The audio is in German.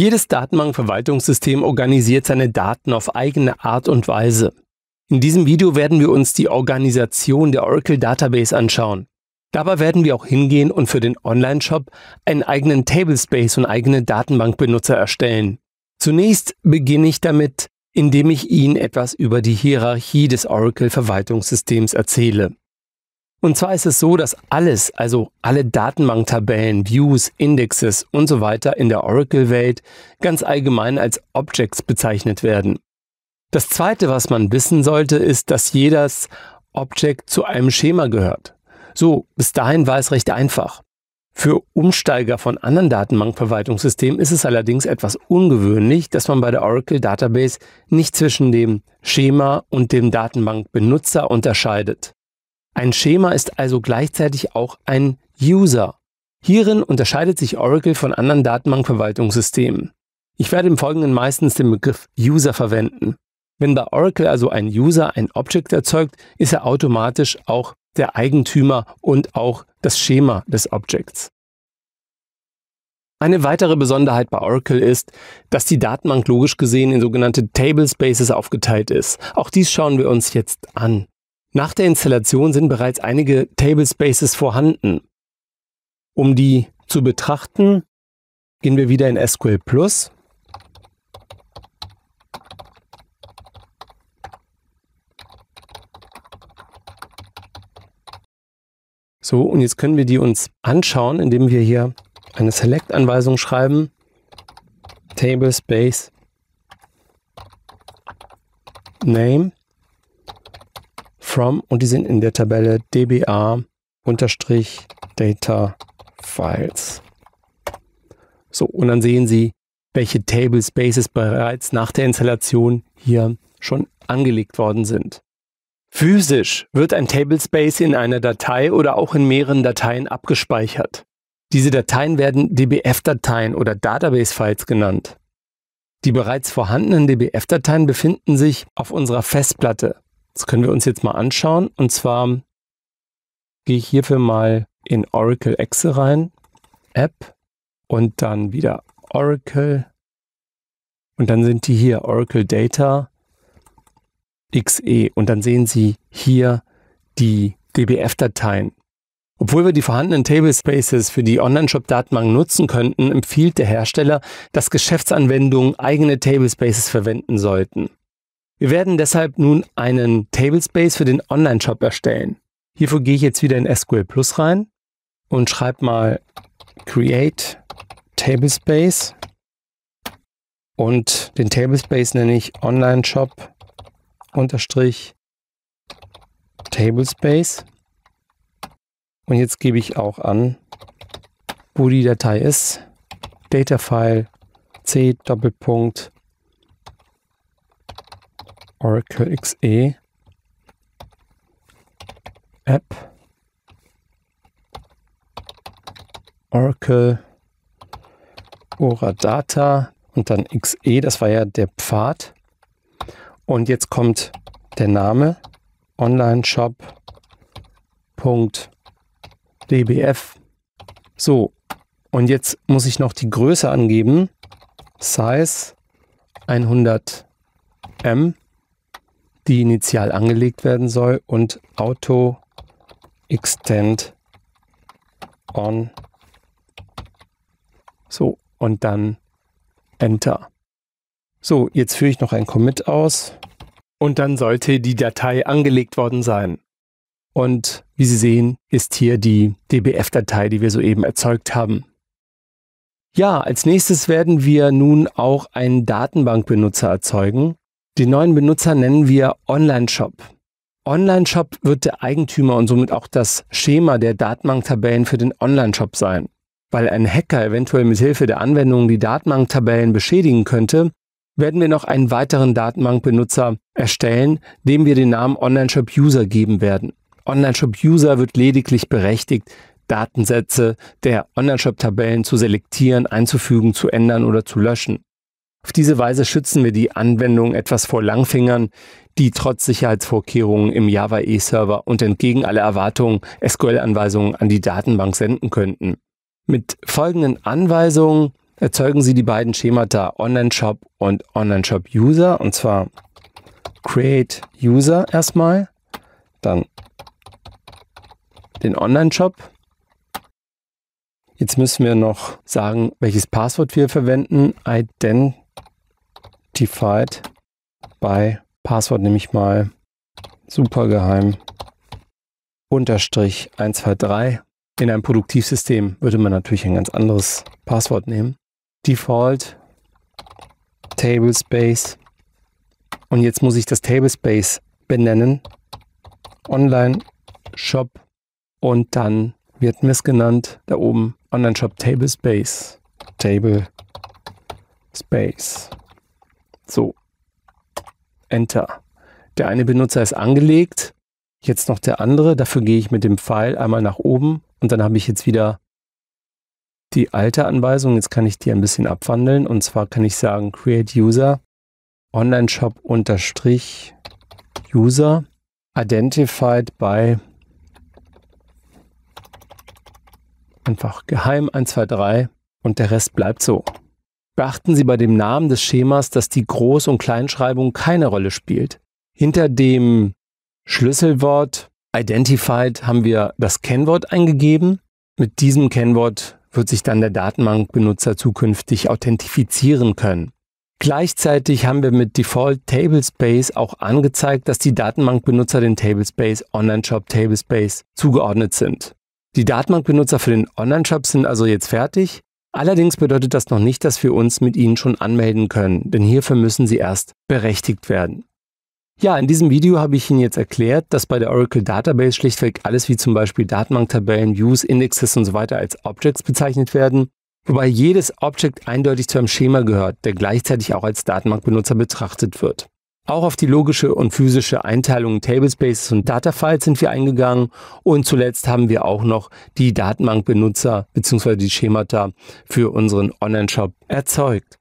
Jedes Datenbankverwaltungssystem organisiert seine Daten auf eigene Art und Weise. In diesem Video werden wir uns die Organisation der Oracle Database anschauen. Dabei werden wir auch hingehen und für den Online-Shop einen eigenen Tablespace und eigene Datenbankbenutzer erstellen. Zunächst beginne ich damit, indem ich Ihnen etwas über die Hierarchie des Oracle-Verwaltungssystems erzähle. Und zwar ist es so, dass alles, also alle Datenbanktabellen, Views, Indexes und so weiter in der Oracle-Welt ganz allgemein als Objects bezeichnet werden. Das zweite, was man wissen sollte, ist, dass jedes Object zu einem Schema gehört. So, bis dahin war es recht einfach. Für Umsteiger von anderen Datenbankverwaltungssystemen ist es allerdings etwas ungewöhnlich, dass man bei der Oracle Database nicht zwischen dem Schema und dem Datenbankbenutzer unterscheidet. Ein Schema ist also gleichzeitig auch ein User. Hierin unterscheidet sich Oracle von anderen Datenbankverwaltungssystemen. Ich werde im Folgenden meistens den Begriff User verwenden. Wenn bei Oracle also ein User ein Object erzeugt, ist er automatisch auch der Eigentümer und auch das Schema des Objects. Eine weitere Besonderheit bei Oracle ist, dass die Datenbank logisch gesehen in sogenannte Tablespaces aufgeteilt ist. Auch dies schauen wir uns jetzt an. Nach der Installation sind bereits einige Table Spaces vorhanden. Um die zu betrachten, gehen wir wieder in SQL Plus. So, und jetzt können wir die uns anschauen, indem wir hier eine Select-Anweisung schreiben. Table Space Name from und die sind in der Tabelle dba-data files. So, und dann sehen Sie, welche Tablespaces bereits nach der Installation hier schon angelegt worden sind. Physisch wird ein Tablespace in einer Datei oder auch in mehreren Dateien abgespeichert. Diese Dateien werden DBF-Dateien oder Database-Files genannt. Die bereits vorhandenen DBF-Dateien befinden sich auf unserer Festplatte das können wir uns jetzt mal anschauen. Und zwar gehe ich hierfür mal in Oracle Excel rein, App und dann wieder Oracle. Und dann sind die hier Oracle Data XE. Und dann sehen Sie hier die DBF-Dateien. Obwohl wir die vorhandenen Tablespaces für die Online-Shop-Datenbank nutzen könnten, empfiehlt der Hersteller, dass Geschäftsanwendungen eigene Tablespaces verwenden sollten. Wir werden deshalb nun einen Tablespace für den Online-Shop erstellen. Hierfür gehe ich jetzt wieder in SQL Plus rein und schreibe mal create Tablespace und den Tablespace nenne ich Online-Shop unterstrich Tablespace. Und jetzt gebe ich auch an, wo die Datei ist. Datafile c Doppelpunkt Oracle XE App Oracle Oradata und dann XE, das war ja der Pfad. Und jetzt kommt der Name onlineshop.dbf. So, und jetzt muss ich noch die Größe angeben. Size 100 M die initial angelegt werden soll und Auto Extend on. So, und dann Enter. So, jetzt führe ich noch ein Commit aus und dann sollte die Datei angelegt worden sein. Und wie Sie sehen, ist hier die DBF-Datei, die wir soeben erzeugt haben. Ja, als nächstes werden wir nun auch einen Datenbankbenutzer erzeugen. Den neuen Benutzer nennen wir Online-Shop. Online-Shop wird der Eigentümer und somit auch das Schema der Datenbanktabellen für den Online-Shop sein. Weil ein Hacker eventuell mit Hilfe der Anwendung die Datenbanktabellen beschädigen könnte, werden wir noch einen weiteren Datenbankbenutzer erstellen, dem wir den Namen Online-Shop User geben werden. Online-Shop User wird lediglich berechtigt, Datensätze der Online-Shop-Tabellen zu selektieren, einzufügen, zu ändern oder zu löschen. Auf diese Weise schützen wir die Anwendung etwas vor Langfingern, die trotz Sicherheitsvorkehrungen im Java E-Server und entgegen aller Erwartungen SQL-Anweisungen an die Datenbank senden könnten. Mit folgenden Anweisungen erzeugen Sie die beiden Schemata Online-Shop und online shop user und zwar Create User erstmal, dann den Online-Shop. Jetzt müssen wir noch sagen, welches Passwort wir verwenden. Ident Certified bei Passwort nehme ich mal supergeheim unterstrich 123. In einem Produktivsystem würde man natürlich ein ganz anderes Passwort nehmen. Default Tablespace. Und jetzt muss ich das Tablespace benennen. Online Shop. Und dann wird mir es genannt. Da oben Online Shop Tablespace. Table Space. So. Enter. Der eine Benutzer ist angelegt, jetzt noch der andere. Dafür gehe ich mit dem Pfeil einmal nach oben und dann habe ich jetzt wieder die alte Anweisung. Jetzt kann ich die ein bisschen abwandeln und zwar kann ich sagen create user online shop unterstrich user identified by einfach geheim 123 und der Rest bleibt so. Beachten Sie bei dem Namen des Schemas, dass die Groß- und Kleinschreibung keine Rolle spielt. Hinter dem Schlüsselwort Identified haben wir das Kennwort eingegeben. Mit diesem Kennwort wird sich dann der Datenbankbenutzer zukünftig authentifizieren können. Gleichzeitig haben wir mit Default Tablespace auch angezeigt, dass die Datenbankbenutzer den Tablespace Online-Shop Tablespace zugeordnet sind. Die Datenbankbenutzer für den Online-Shop sind also jetzt fertig. Allerdings bedeutet das noch nicht, dass wir uns mit Ihnen schon anmelden können, denn hierfür müssen Sie erst berechtigt werden. Ja, in diesem Video habe ich Ihnen jetzt erklärt, dass bei der Oracle Database schlichtweg alles wie zum Beispiel Datenbanktabellen, Views, Indexes und so weiter als Objects bezeichnet werden, wobei jedes Object eindeutig zu einem Schema gehört, der gleichzeitig auch als Datenbankbenutzer betrachtet wird. Auch auf die logische und physische Einteilung Tablespaces und Datafiles sind wir eingegangen und zuletzt haben wir auch noch die Datenbankbenutzer Benutzer bzw. die Schemata für unseren Online-Shop erzeugt.